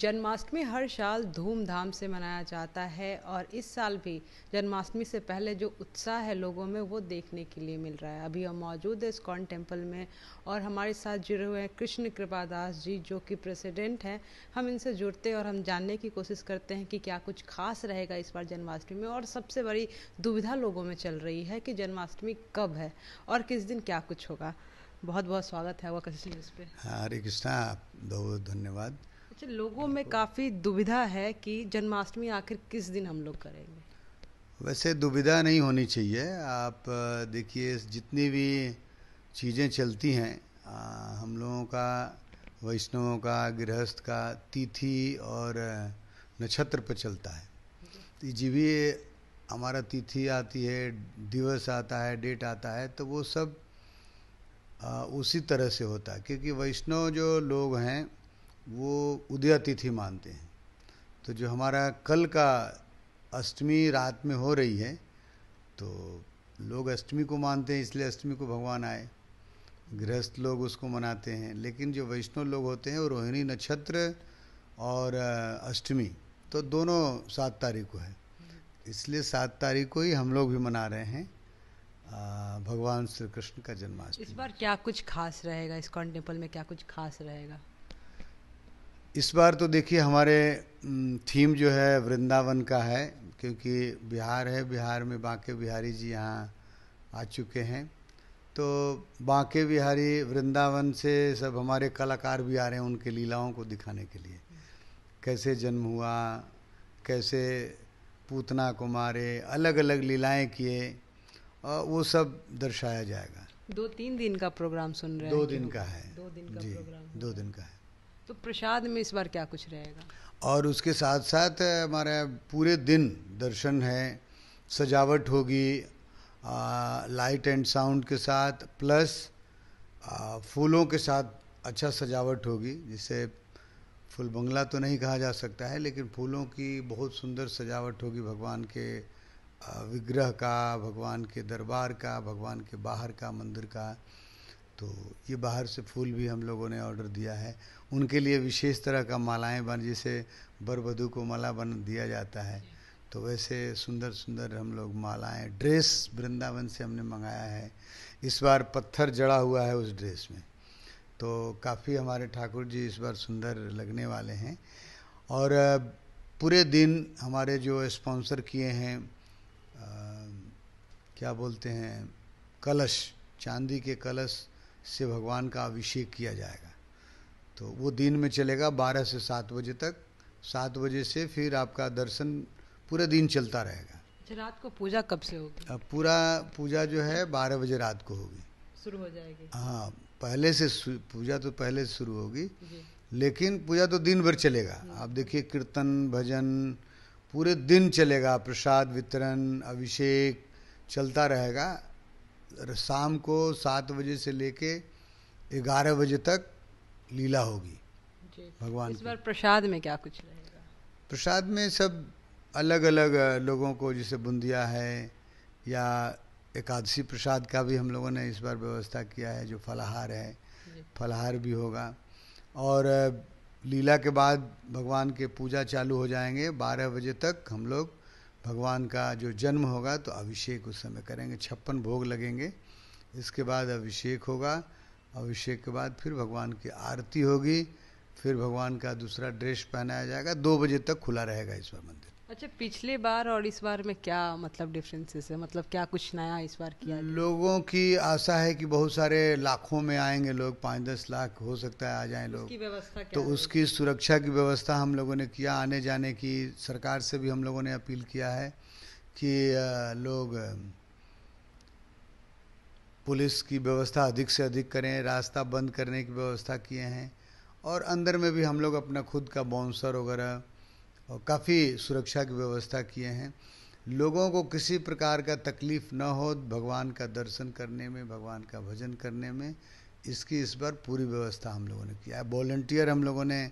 जन्माष्टमी हर साल धूमधाम से मनाया जाता है और इस साल भी जन्माष्टमी से पहले जो उत्साह है लोगों में वो देखने के लिए मिल रहा है अभी हम मौजूद है इसकॉन टेम्पल में और हमारे साथ जुड़े हुए हैं कृष्ण कृपादास जी जो कि प्रेसिडेंट हैं हम इनसे जुड़ते और हम जानने की कोशिश करते हैं कि क्या कुछ खास रहेगा इस बार जन्माष्टमी में और सबसे बड़ी दुविधा लोगों में चल रही है कि जन्माष्टमी कब है और किस दिन क्या कुछ होगा बहुत बहुत स्वागत है आपका कृष्ण न्यूज़ पर हरे कृष्णा बहुत बहुत धन्यवाद अच्छा लोगों में काफ़ी दुविधा है कि जन्माष्टमी आखिर किस दिन हम लोग करेंगे वैसे दुविधा नहीं होनी चाहिए आप देखिए जितनी भी चीज़ें चलती हैं हम लोगों का वैष्णवों का गृहस्थ का तिथि और नक्षत्र पर चलता है तो भी हमारा तिथि आती है दिवस आता है डेट आता है तो वो सब आ, उसी तरह से होता है क्योंकि वैष्णव जो लोग हैं वो तिथि मानते हैं तो जो हमारा कल का अष्टमी रात में हो रही है तो लोग अष्टमी को मानते हैं इसलिए अष्टमी को भगवान आए गृहस्थ लोग उसको मनाते हैं लेकिन जो वैष्णव लोग होते हैं वो रोहिणी नक्षत्र और अष्टमी तो दोनों सात तारीख को है इसलिए सात तारीख को ही हम लोग भी मना रहे हैं भगवान श्री कृष्ण का जन्माष्टमी इस बार क्या कुछ खास रहेगा इस कॉन्टेम्पल में क्या कुछ खास रहेगा इस बार तो देखिए हमारे थीम जो है वृंदावन का है क्योंकि बिहार है बिहार में बांके बिहारी जी यहाँ आ चुके हैं तो बांके बिहारी वृंदावन से सब हमारे कलाकार भी आ रहे हैं उनके लीलाओं को दिखाने के लिए कैसे जन्म हुआ कैसे पूतना को मारे अलग अलग लीलाएं किए और वो सब दर्शाया जाएगा दो तीन दिन का प्रोग्राम सुन रहे हैं दो दिन का है दो दिन का जी दो दिन का है तो प्रसाद में इस बार क्या कुछ रहेगा और उसके साथ साथ हमारे पूरे दिन दर्शन है सजावट होगी लाइट एंड साउंड के साथ प्लस आ, फूलों के साथ अच्छा सजावट होगी जिसे फुल बंगला तो नहीं कहा जा सकता है लेकिन फूलों की बहुत सुंदर सजावट होगी भगवान के विग्रह का भगवान के दरबार का भगवान के बाहर का मंदिर का तो ये बाहर से फूल भी हम लोगों ने ऑर्डर दिया है उनके लिए विशेष तरह का मालाएं बन जैसे बर वधू को माला बन दिया जाता है तो वैसे सुंदर सुंदर हम लोग मालाएं ड्रेस वृंदावन से हमने मंगाया है इस बार पत्थर जड़ा हुआ है उस ड्रेस में तो काफ़ी हमारे ठाकुर जी इस बार सुंदर लगने वाले हैं और पूरे दिन हमारे जो स्पॉन्सर किए हैं आ, क्या बोलते हैं कलश चांदी के कलश से भगवान का अभिषेक किया जाएगा तो वो दिन में चलेगा बारह से सात बजे तक सात बजे से फिर आपका दर्शन पूरा दिन चलता रहेगा अच्छा, रात को पूजा कब से होगी पूरा पूजा जो है बारह बजे रात को होगी शुरू हो जाएगी हाँ पहले से पूजा तो पहले से शुरू होगी लेकिन पूजा तो दिन भर चलेगा आप देखिए कीर्तन भजन पूरे दिन चलेगा प्रसाद वितरण अभिषेक चलता रहेगा शाम को सात बजे से लेके ग्यारह बजे तक लीला होगी भगवान इस बार प्रसाद में क्या कुछ रहेगा प्रसाद में सब अलग अलग लोगों को जैसे बुंदिया है या एकादशी प्रसाद का भी हम लोगों ने इस बार व्यवस्था किया है जो फलाहार है फलाहार भी होगा और लीला के बाद भगवान के पूजा चालू हो जाएंगे बारह बजे तक हम लोग भगवान का जो जन्म होगा तो अभिषेक उस समय करेंगे छप्पन भोग लगेंगे इसके बाद अभिषेक होगा अभिषेक के बाद फिर भगवान की आरती होगी फिर भगवान का दूसरा ड्रेस पहनाया जाएगा दो बजे तक खुला रहेगा ईश्वर मंदिर अच्छा पिछले बार और इस बार में क्या मतलब डिफरेंसेस है मतलब क्या कुछ नया इस बार किया लोगों की आशा है कि बहुत सारे लाखों में आएंगे लोग पाँच दस लाख हो सकता है आ जाएं लोग उसकी व्यवस्था तो उसकी सुरक्षा की व्यवस्था हम लोगों ने किया आने जाने की सरकार से भी हम लोगों ने अपील किया है कि लोग पुलिस की व्यवस्था अधिक से अधिक करें रास्ता बंद करने की व्यवस्था किए हैं और अंदर में भी हम लोग अपना खुद का बाउंसर वगैरह और काफ़ी सुरक्षा की व्यवस्था किए हैं लोगों को किसी प्रकार का तकलीफ न हो भगवान का दर्शन करने में भगवान का भजन करने में इसकी इस बार पूरी व्यवस्था हम लोगों ने किया है वॉल्टियर हम लोगों ने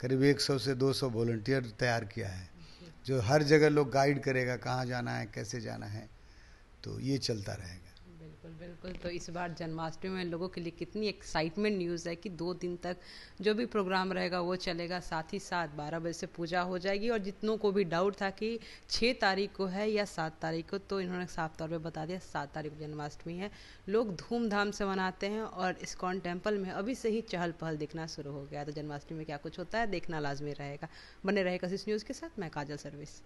करीब 100 से 200 सौ वॉल्टियर तैयार किया है जो हर जगह लोग गाइड करेगा कहाँ जाना है कैसे जाना है तो ये चलता रहेगा बिल्कुल बिल्कुल तो इस बार जन्माष्टमी में लोगों के लिए कितनी एक्साइटमेंट न्यूज़ है कि दो दिन तक जो भी प्रोग्राम रहेगा वो चलेगा साथ ही साथ बारह बजे से पूजा हो जाएगी और जितनों को भी डाउट था कि छः तारीख को है या सात तारीख को तो इन्होंने साफ तौर पर बता दिया सात तारीख को जन्माष्टमी है लोग धूमधाम से मनाते हैं और इस्कॉन टेम्पल में अभी से ही चहल पहल दिखना शुरू हो गया तो जन्माष्टमी में क्या कुछ होता है देखना लाजमी रहेगा बने रहेगा इस न्यूज़ के साथ मैं काजल सर्विस